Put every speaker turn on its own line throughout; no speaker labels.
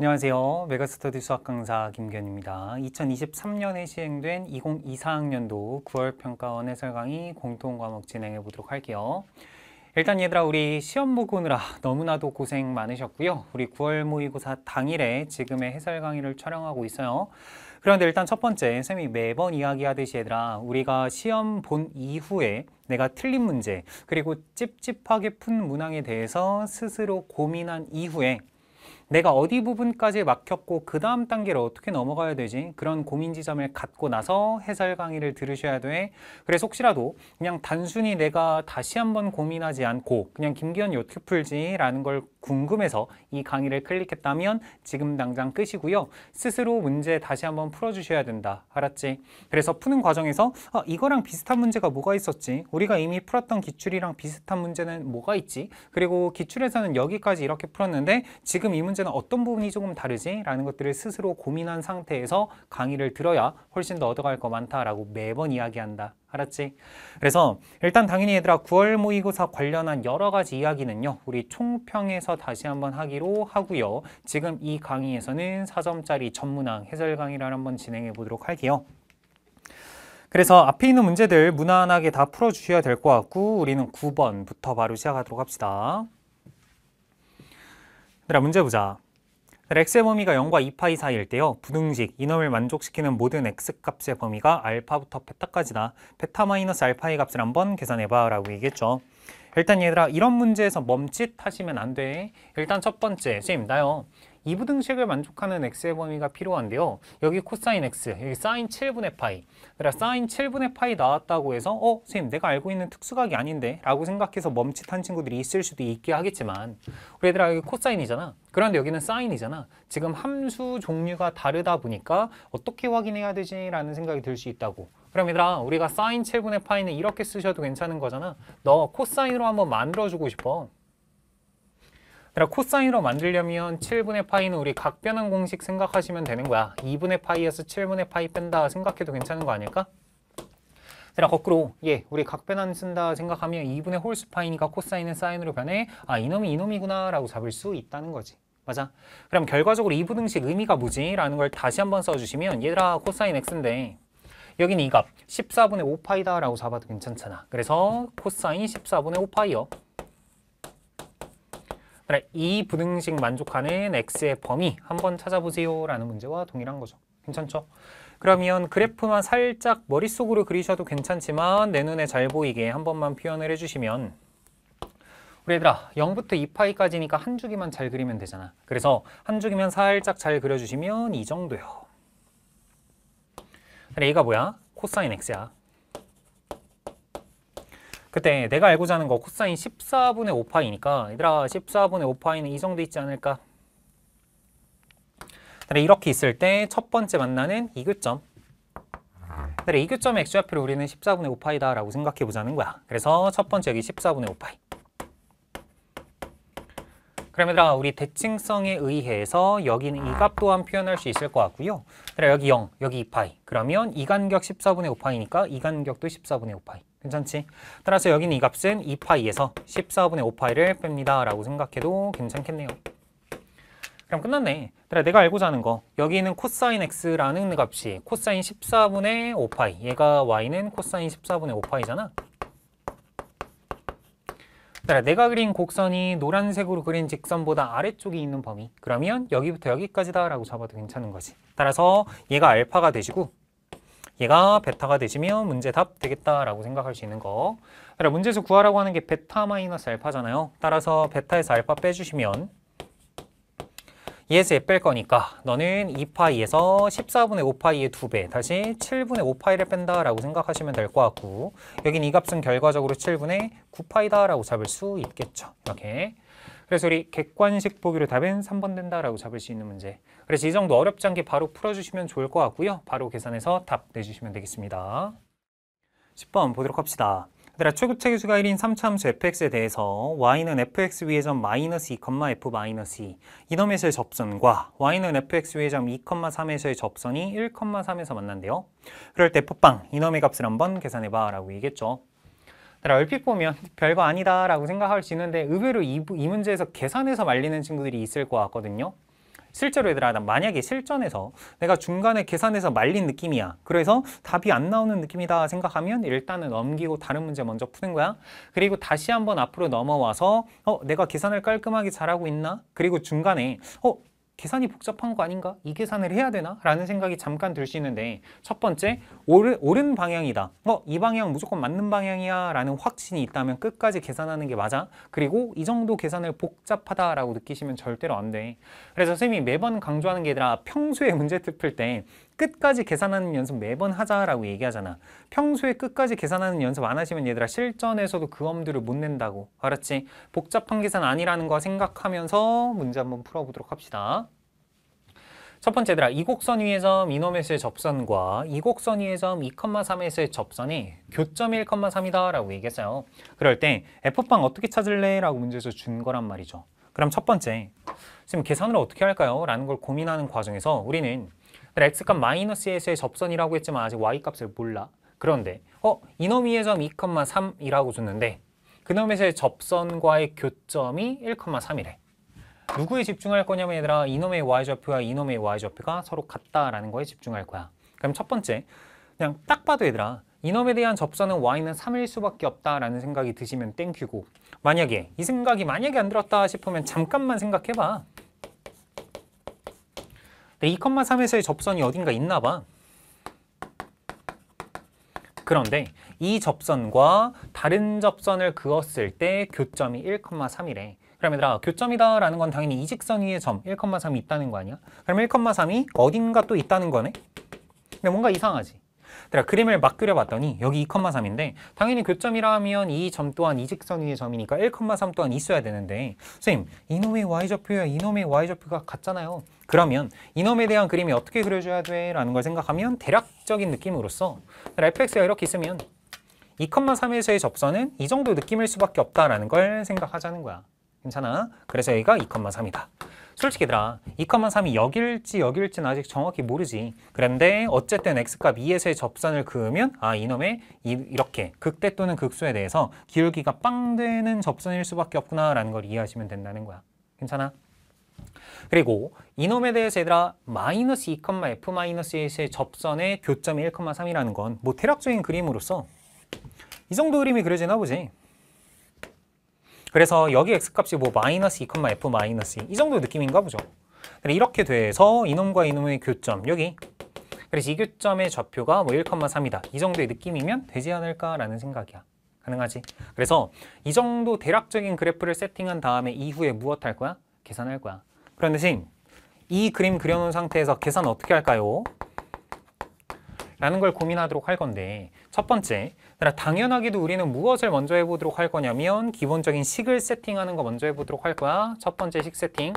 안녕하세요. 메가스터디 수학 강사 김견입니다. 2023년에 시행된 2024학년도 9월 평가원 해설 강의 공통 과목 진행해 보도록 할게요. 일단 얘들아 우리 시험 보고 오느라 너무나도 고생 많으셨고요. 우리 9월 모의고사 당일에 지금의 해설 강의를 촬영하고 있어요. 그런데 일단 첫 번째, 쌤이 매번 이야기하듯이 얘들아 우리가 시험 본 이후에 내가 틀린 문제 그리고 찝찝하게 푼 문항에 대해서 스스로 고민한 이후에 내가 어디 부분까지 막혔고 그 다음 단계로 어떻게 넘어가야 되지? 그런 고민 지점을 갖고 나서 해설 강의를 들으셔야 돼. 그래서 혹시라도 그냥 단순히 내가 다시 한번 고민하지 않고 그냥 김기현이 어떻게 풀지? 라는 걸 궁금해서 이 강의를 클릭했다면 지금 당장 끄시고요. 스스로 문제 다시 한번 풀어주셔야 된다. 알았지? 그래서 푸는 과정에서 아, 이거랑 비슷한 문제가 뭐가 있었지? 우리가 이미 풀었던 기출이랑 비슷한 문제는 뭐가 있지? 그리고 기출에서는 여기까지 이렇게 풀었는데 지금 지금 이 문제는 어떤 부분이 조금 다르지라는 것들을 스스로 고민한 상태에서 강의를 들어야 훨씬 더 얻어갈 거 많다라고 매번 이야기한다. 알았지? 그래서 일단 당연히 얘들아 9월 모의고사 관련한 여러 가지 이야기는요. 우리 총평에서 다시 한번 하기로 하고요. 지금 이 강의에서는 4점짜리 전문항 해설 강의를 한번 진행해 보도록 할게요. 그래서 앞에 있는 문제들 무난하게 다 풀어주셔야 될 것 같고 우리는 9번부터 바로 시작하도록 합시다. 얘들 문제 보자. x의 범위가 0과 2파이 사이일 때요. 부등식, 이놈을 만족시키는 모든 x값의 범위가 알파부터 베타까지다. 베타 마이너스 알파의 값을 한번 계산해봐 라고 얘기했죠. 일단 얘들아 이런 문제에서 멈칫하시면 안 돼. 일단 첫 번째, 쌤 나요. 이부등식을 만족하는 x의 범위가 필요한데요. 여기 코사인 x, 여기 사인 7분의 파이. 내가 그러니까 사인 7분의 파이 나왔다고 해서 어, 선생님 내가 알고 있는 특수각이 아닌데 라고 생각해서 멈칫한 친구들이 있을 수도 있게 하겠지만 우리 얘들아 여기 코사인이잖아. 그런데 여기는 사인이잖아. 지금 함수 종류가 다르다 보니까 어떻게 확인해야 되지? 라는 생각이 들 수 있다고. 그럼 얘들아 우리가 사인 7분의 파이는 이렇게 쓰셔도 괜찮은 거잖아. 너 코사인으로 한번 만들어주고 싶어. 그러 코사인으로 만들려면 7분의 파이는 우리 각변환 공식 생각하시면 되는 거야. 2분의 파이에서 7분의 파이 뺀다 생각해도 괜찮은 거 아닐까? 그 거꾸로 예 우리 각변환 쓴다 생각하면 2분의 홀수파이니까 코사인은 사인으로 변해 아 이놈이 이놈이구나 라고 잡을 수 있다는 거지 맞아 그럼 결과적으로 2분등식 의미가 뭐지? 라는 걸 다시 한번 써주시면 얘들아 코사인 x인데 여기는 이 값 14분의 5파이다 라고 잡아도 괜찮잖아 그래서 코사인 14분의 5파이요 이 부등식 만족하는 x의 범위 한번 찾아보세요 라는 문제와 동일한 거죠. 괜찮죠? 그러면 그래프만 살짝 머릿속으로 그리셔도 괜찮지만 내 눈에 잘 보이게 한 번만 표현을 해주시면 우리 얘들아 0부터 2파이까지니까 한 줄기만 잘 그리면 되잖아. 그래서 한 줄기만 살짝 잘 그려주시면 이 정도요. 그래, 얘가 뭐야? 코사인 x야. 그때 내가 알고자 하는 거 코사인 14분의 5파이니까 얘들아 14분의 5파이는 이 정도 있지 않을까 그래 이렇게 있을 때 첫 번째 만나는 이교점 그래 이교점의 x좌표를 우리는 14분의 5파이다 라고 생각해 보자는 거야 그래서 첫 번째 여기 14분의 5파이 그럼 얘들아 우리 대칭성에 의해서 여기는 이 값 또한 표현할 수 있을 것 같고요 그래 여기 0, 여기 2파이 그러면 이 간격 14분의 5파이니까 이 간격도 14분의 5파이 괜찮지? 따라서 여기는 이 값은 2파이에서 14분의 5파이를 뺍니다. 라고 생각해도 괜찮겠네요. 그럼 끝났네. 그래, 내가 알고자 하는 거. 여기 는 코사인 x라는 값이 코사인 14분의 5파이. 얘가 y는 코사인 14분의 5파이잖아. 그래, 내가 그린 곡선이 노란색으로 그린 직선보다 아래쪽에 있는 범위. 그러면 여기부터 여기까지다 라고 잡아도 괜찮은 거지. 따라서 얘가 알파가 되시고 얘가 베타가 되시면 문제 답 되겠다라고 생각할 수 있는 거. 그래 그러니까 문제에서 구하라고 하는 게 베타 마이너스 알파잖아요. 따라서 베타에서 알파 빼주시면 얘에서 얘 뺄 거니까 너는 2파이에서 14분의 5파이의 2배 다시 7분의 5파이를 뺀다라고 생각하시면 될 것 같고 여긴 이 값은 결과적으로 7분의 9파이다라고 잡을 수 있겠죠. 이렇게. 그래서 우리 객관식 보기로 답은 3번 된다라고 잡을 수 있는 문제. 그래서 이 정도 어렵지 않게 바로 풀어주시면 좋을 것 같고요. 바로 계산해서 답 내주시면 되겠습니다. 10번 보도록 합시다. 그들아 최고체 계수가 1인 3차 함수 fx에 대해서 y는 fx 위의 점 마이너스 2, f 마이너스 2 이놈에서의 접선과 y는 fx 위의 점 2, 3에서의 접선이 1, 3에서 만난대요. 그럴 때 풋빵 이놈의 값을 한번 계산해봐 라고 얘기했죠. 얼핏 보면 별거 아니다라고 생각할 수 있는데 의외로 이, 이 문제에서 계산해서 말리는 친구들이 있을 것 같거든요. 실제로 얘들아 만약에 실전에서 내가 중간에 계산해서 말린 느낌이야 그래서 답이 안 나오는 느낌이다 생각하면 일단은 넘기고 다른 문제 먼저 푸는 거야 그리고 다시 한번 앞으로 넘어와서 어 내가 계산을 깔끔하게 잘하고 있나 그리고 중간에 어 계산이 복잡한 거 아닌가? 이 계산을 해야 되나? 라는 생각이 잠깐 들 수 있는데 첫 번째, 오른, 오른 방향이다. 어, 이 방향 무조건 맞는 방향이야 라는 확신이 있다면 끝까지 계산하는 게 맞아. 그리고 이 정도 계산을 복잡하다라고 느끼시면 절대로 안 돼. 그래서 선생님이 매번 강조하는 게 아니라 평소에 문제 풀때 끝까지 계산하는 연습 매번 하자라고 얘기하잖아. 평소에 끝까지 계산하는 연습 안 하시면 얘들아 실전에서도 그 엄두를 못 낸다고. 알았지? 복잡한 계산 아니라는 거 생각하면서 문제 한번 풀어보도록 합시다. 첫 번째 얘들아 이 곡선 위의 점 이놈에서의 접선과 이 곡선 위의 점 2,3에서의 접선이 교점 1,3이다 라고 얘기했어요. 그럴 때 F방 어떻게 찾을래? 라고 문제에서 준 거란 말이죠. 그럼 첫 번째, 지금 계산을 어떻게 할까요? 라는 걸 고민하는 과정에서 우리는 x값 마이너스 에서의 접선이라고 했지만 아직 y값을 몰라. 그런데 어 이놈 위의 점 2,3이라고 줬는데 그놈에서의 접선과의 교점이 1,3이래. 누구에 집중할 거냐면 얘들아 이놈의 y좌표와 이놈의 y좌표가 서로 같다라는 거에 집중할 거야. 그럼 첫 번째, 그냥 딱 봐도 얘들아 이놈에 대한 접선은 y는 3일 수밖에 없다라는 생각이 드시면 땡큐고 만약에 이 생각이 만약에 안 들었다 싶으면 잠깐만 생각해봐. 근데 2,3에서의 접선이 어딘가 있나 봐. 그런데 이 접선과 다른 접선을 그었을 때 교점이 1,3이래. 그럼 얘들아 교점이다 라는 건 당연히 이 직선 위에 점 1,3이 있다는 거 아니야? 그럼 1,3이 어딘가 또 있다는 거네? 근데 뭔가 이상하지? 내가 그림을 막 그려봤더니 여기 2,3인데 당연히 교점이라면 이 점 또한 이 직선 위의 점이니까 1,3 또한 있어야 되는데 선생님 이놈의 y좌표야 이놈의 y좌표가 같잖아요. 그러면 이놈에 대한 그림이 어떻게 그려줘야 돼? 라는 걸 생각하면 대략적인 느낌으로서 fx가 이렇게 있으면 2,3에서의 접선은 이 정도 느낌일 수밖에 없다라는 걸 생각하자는 거야. 괜찮아? 그래서 여기가 2,3이다. 솔직히 얘들아 2,3이 여길지 여길지는 아직 정확히 모르지 그런데 어쨌든 x값 2에서의 접선을 그으면 아 이놈의 이, 렇게 극대 또는 극소에 대해서 기울기가 빵 되는 접선일 수밖에 없구나 라는 걸 이해하시면 된다는 거야 괜찮아? 그리고 이놈에 대해서 얘들아 마이너스 2,f-8의 마이너스 접선의 교점이 1,3이라는 건 뭐 대략적인 그림으로서 이 정도 그림이 그려지나 보지 그래서 여기 x값이 뭐 마이너스 2,f 마이너스 2. 이 정도 느낌인가 보죠. 이렇게 돼서 이놈과 이놈의 교점 여기 그래서 이 교점의 좌표가 뭐 1,3이다. 이 정도의 느낌이면 되지 않을까라는 생각이야. 가능하지? 그래서 이 정도 대략적인 그래프를 세팅한 다음에 이후에 무엇 할 거야? 계산할 거야. 그런 대신 이 그림 그려놓은 상태에서 계산 어떻게 할까요? 라는 걸 고민하도록 할 건데 첫 번째, 당연하게도 우리는 무엇을 먼저 해보도록 할 거냐면 기본적인 식을 세팅하는 거 먼저 해보도록 할 거야. 첫 번째 식 세팅.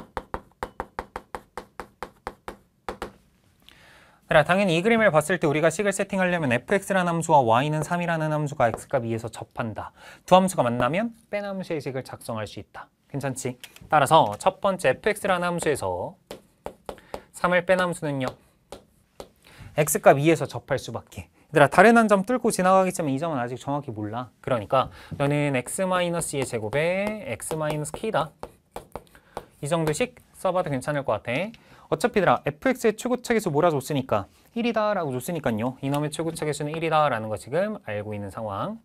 당연히 이 그림을 봤을 때 우리가 식을 세팅하려면 fx라는 함수와 y는 3이라는 함수가 x값 2에서 접한다. 두 함수가 만나면 뺀 함수의 식을 작성할 수 있다. 괜찮지? 따라서 첫 번째 fx라는 함수에서 3을 빼 함수는요. x값 2에서 접할 수밖에 얘들아 다른 한 점 뚫고 지나가겠지만 이 점은 아직 정확히 몰라 그러니까 너는 x-2의 제곱에 x-k다 이 정도씩 써봐도 괜찮을 것 같아 어차피 들아 fx의 최고차계수 몰아줬으니까 1이다 라고 줬으니까요 이놈의 최고차계수는 1이다 라는 거 지금 알고 있는 상황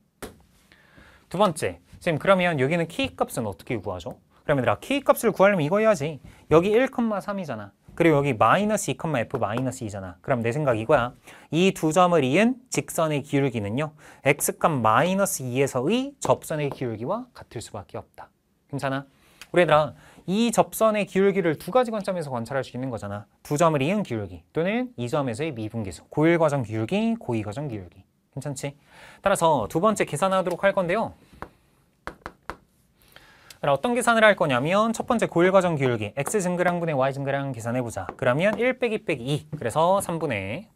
두 번째 지금 그러면 여기는 키 값은 어떻게 구하죠? 그러면 얘들아 키 값을 구하려면 이거 해야지 여기 1,3이잖아 그리고 여기 마이너스 2, f 마이너스 이잖아 그럼 내 생각 이거야. 이 두 점을 이은 직선의 기울기는요. x값 마이너스 2에서의 접선의 기울기와 같을 수밖에 없다. 괜찮아? 우리 그러니까 얘들아 이 접선의 기울기를 두 가지 관점에서 관찰할 수 있는 거잖아. 두 점을 이은 기울기 또는 이 점에서의 미분계수. 고일 과정 기울기, 고이 과정 기울기. 괜찮지? 따라서 두 번째 계산하도록 할 건데요. 그럼 어떤 계산을 할 거냐면 첫 번째 고일과정 기울기 x 증가량 분의 y 증가량 계산해보자. 그러면 1 빼기 빼기 2 그래서 3분의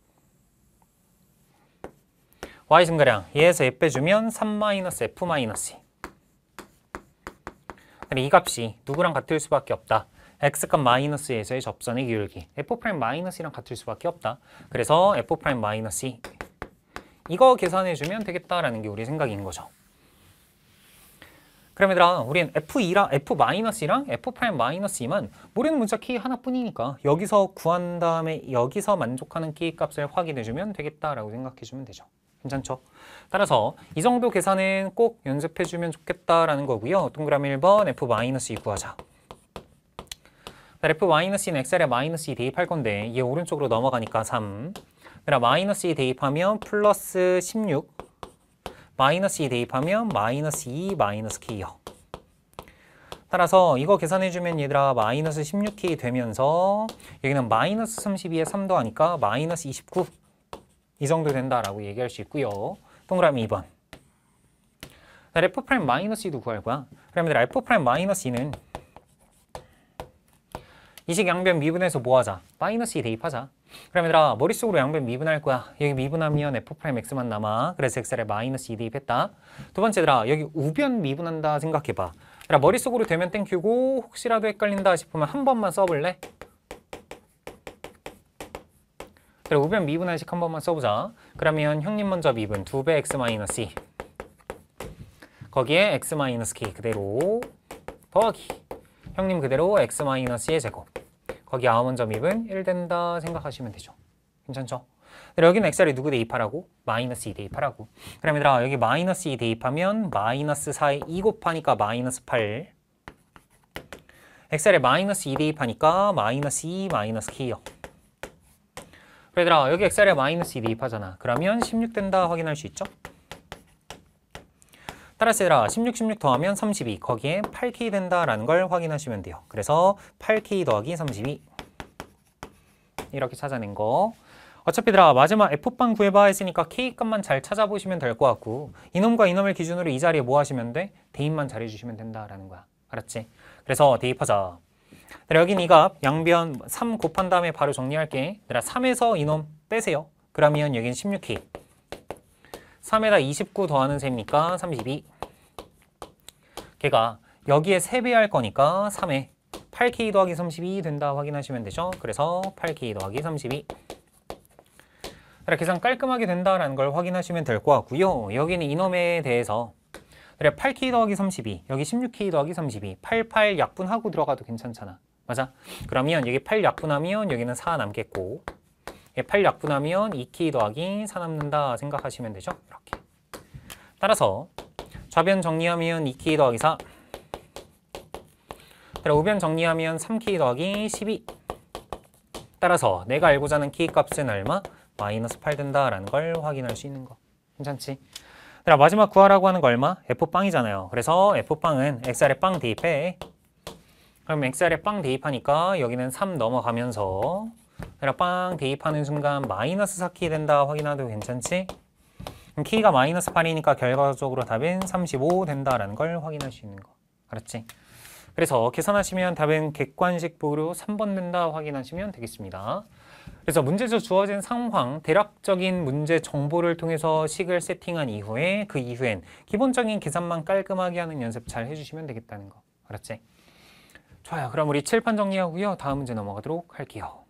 y 증가량 얘에서 얘 빼주면 3 마이너스 f 마이너스 그럼 이 값이 누구랑 같을 수밖에 없다. x값 마이너스 에서의 접선의 기울기 f 프라임 마이너스랑 같을 수밖에 없다. 그래서 f 프라임 마이너스 이거 계산해주면 되겠다라는 게 우리 생각인 거죠. 그럼 얘들아 우린 F2랑 F-2랑 F'-2만 모르는 문자 키 하나뿐이니까 여기서 구한 다음에 여기서 만족하는 키 값을 확인해주면 되겠다라고 생각해주면 되죠. 괜찮죠? 따라서 이 정도 계산은 꼭 연습해주면 좋겠다라는 거고요. 동그라미 1번 F-2 구하자. f 2는 엑셀에 마이너스 2 대입할 건데 이게 오른쪽으로 넘어가니까 3. 그럼 마이너스 2 대입하면 플러스 16 마이너스 2 대입하면 마이너스 2 마이너스 K요. 따라서 이거 계산해주면 얘들아 마이너스 16K 되면서 여기는 마이너스 32에 3 더하니까 마이너스 29 이 정도 된다라고 얘기할 수 있고요. 동그라미 2번. F 프라임 마이너스 2도 구할 거야. 그러면 F 프라임 마이너스 2는 이식 양변 미분해서 뭐 하자? 마이너스 2 대입하자. 그럼 얘들아 머릿속으로 양변 미분할 거야. 여기 미분하면 F'X만 남아. 그래서 X를 마이너스 2 대입했다. 두 번째 얘들아 여기 우변 미분한다 생각해봐. 얘들아 머릿속으로 되면 땡큐고 혹시라도 헷갈린다 싶으면 한 번만 써볼래? 그래 우변 미분할식 한 번만 써보자. 그러면 형님 먼저 미분 2배 X 마이너스 거기에 X 마이너스 K 그대로 더하기 형님 그대로 X 마이너스 제곱 거기 아원 점입은 1 된다 생각하시면 되죠. 괜찮죠? 여기는 엑셀이 누구 대입하라고? 마이너스 2 대입하라고. 그럼 얘들아 여기 마이너스 2 대입하면 마이너스 4에 2 곱하니까 마이너스 8 엑셀에 마이너스 2 대입하니까 마이너스 2 마이너스 K요. 그래 얘들아 여기 엑셀에 마이너스 2 대입하잖아. 그러면 16 된다 확인할 수 있죠? 따라서 얘 16, 16 더하면 32 거기에 8K 된다라는 걸 확인하시면 돼요. 그래서 8K 더하기 32 이렇게 찾아낸 거 어차피 들아 마지막 F방 구해봐 했으니까 K값만 잘 찾아보시면 될 것 같고 이놈과 이놈을 기준으로 이 자리에 뭐 하시면 돼? 대입만 잘해주시면 된다라는 거야. 알았지? 그래서 대입하자. 그래, 여긴 이값 양변 3 곱한 다음에 바로 정리할게. 얘들아 3에서 이놈 빼세요. 그러면 여긴 16K. 3에다 29 더하는 셈이니까 32. 걔가 여기에 3배할 거니까 3에 8K 더하기 32 된다 확인하시면 되죠. 그래서 8K 더하기 32 그래, 계산 깔끔하게 된다라는 걸 확인하시면 될 것 같고요. 여기는 이놈에 대해서 그래 8K 더하기 32 여기 16K 더하기 32 88 약분하고 들어가도 괜찮잖아. 맞아? 그러면 여기 8 약분하면 여기는 4 남겠고 8 약분하면 2K 더하기 4 남는다 생각하시면 되죠. 이렇게 따라서 좌변 정리하면 2키 더하기 4 그리고 우변 정리하면 3키 더하기 12 따라서 내가 알고자 하는 키 값은 얼마? 마이너스 8 된다라는 걸 확인할 수 있는 거 괜찮지? 그럼 마지막 구하라고 하는 거 얼마? F빵이잖아요 그래서 F빵은 x r 의빵 대입해 그럼 x r 의빵 대입하니까 여기는 3 넘어가면서 그럼 빵 대입하는 순간 마이너스 4키 된다 확인하도 괜찮지? k가 마이너스 8이니까 결과적으로 답은 35 된다라는 걸 확인할 수 있는 거. 알았지? 그래서 계산하시면 답은 객관식 부류 3번 된다 확인하시면 되겠습니다. 그래서 문제에서 주어진 상황, 대략적인 문제 정보를 통해서 식을 세팅한 이후에 그 이후엔 기본적인 계산만 깔끔하게 하는 연습 잘 해주시면 되겠다는 거. 알았지? 좋아요. 그럼 우리 칠판 정리하고요. 다음 문제 넘어가도록 할게요.